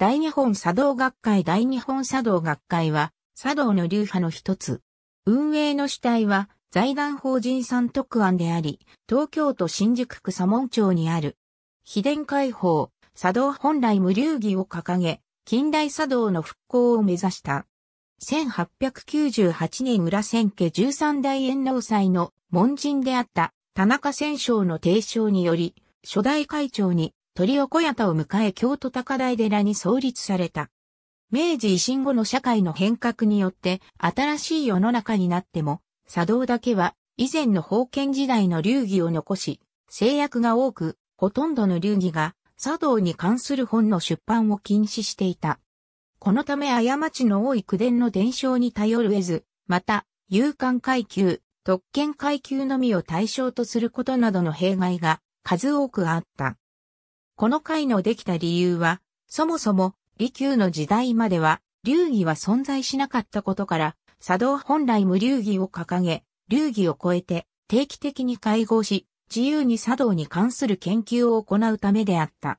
大日本茶道学会大日本茶道学会は、茶道の流派の一つ。運営の主体は、財団法人三徳庵であり、東京都新宿区左門町にある。秘伝解放、茶道本来無流儀を掲げ、近代茶道の復興を目指した。1898年裏千家十三代縁老祭の門人であった田中千章の提唱により、初代会長に鳥を小屋を迎え京都高台寺に創立された。明治維新後の社会の変革によって新しい世の中になっても、茶道だけは以前の封建時代の流儀を残し、制約が多く、ほとんどの流儀が茶道に関する本の出版を禁止していた。このため過ちの多い口伝の伝承に頼るえず、また、勇敢階級、特権階級のみを対象とすることなどの弊害が数多くあった。この回のできた理由は、そもそも、利休の時代までは、流儀は存在しなかったことから、茶道本来無流儀を掲げ、流儀を超えて定期的に会合し、自由に茶道に関する研究を行うためであった。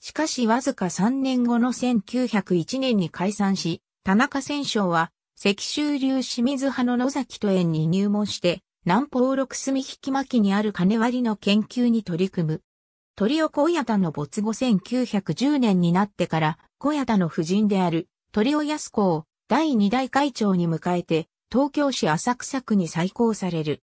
しかしわずか3年後の1901年に解散し、田中戦章は、石州流清水派の野崎都園に入門して、南方六隅引き巻きにある金割りの研究に取り組む。鳥尾小屋田の没後1910年になってから小屋田の夫人である鳥尾安子を第2代会長に迎えて東京市浅草区に再興される。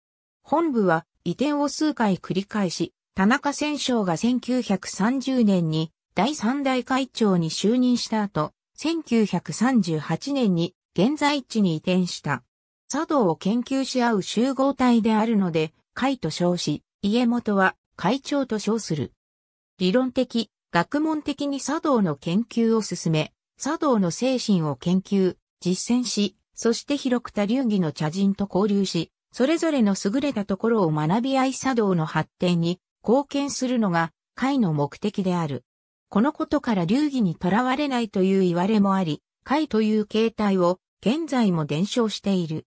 本部は移転を数回繰り返し、田中戦章が1930年に第3代会長に就任した後、1938年に現在地に移転した。茶道を研究し合う集合体であるので、会と称し、家元は会長と称する。理論的、学問的に茶道の研究を進め、茶道の精神を研究、実践し、そして広くた流儀の茶人と交流し、それぞれの優れたところを学び合い茶道の発展に貢献するのが会の目的である。このことから流儀にとらわれないという言われもあり、会という形態を現在も伝承している。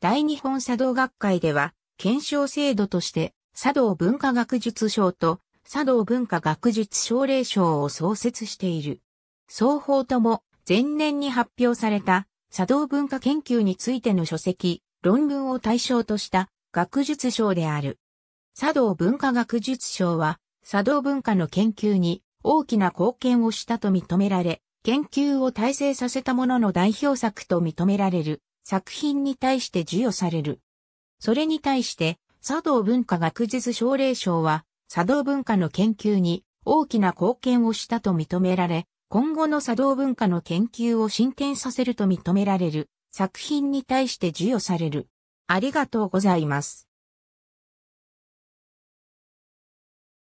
大日本茶道学会では、検証制度として、茶道文化学術賞と茶道文化学術奨励賞を創設している。双方とも前年に発表された茶道文化研究についての書籍、論文を対象とした学術賞である。茶道文化学術賞は茶道文化の研究に大きな貢献をしたと認められ、研究を体制させたものの代表作と認められる作品に対して授与される。それに対して、茶道文化学術奨励賞は、茶道文化の研究に大きな貢献をしたと認められ、今後の茶道文化の研究を進展させると認められる作品に対して授与される。ありがとうございます。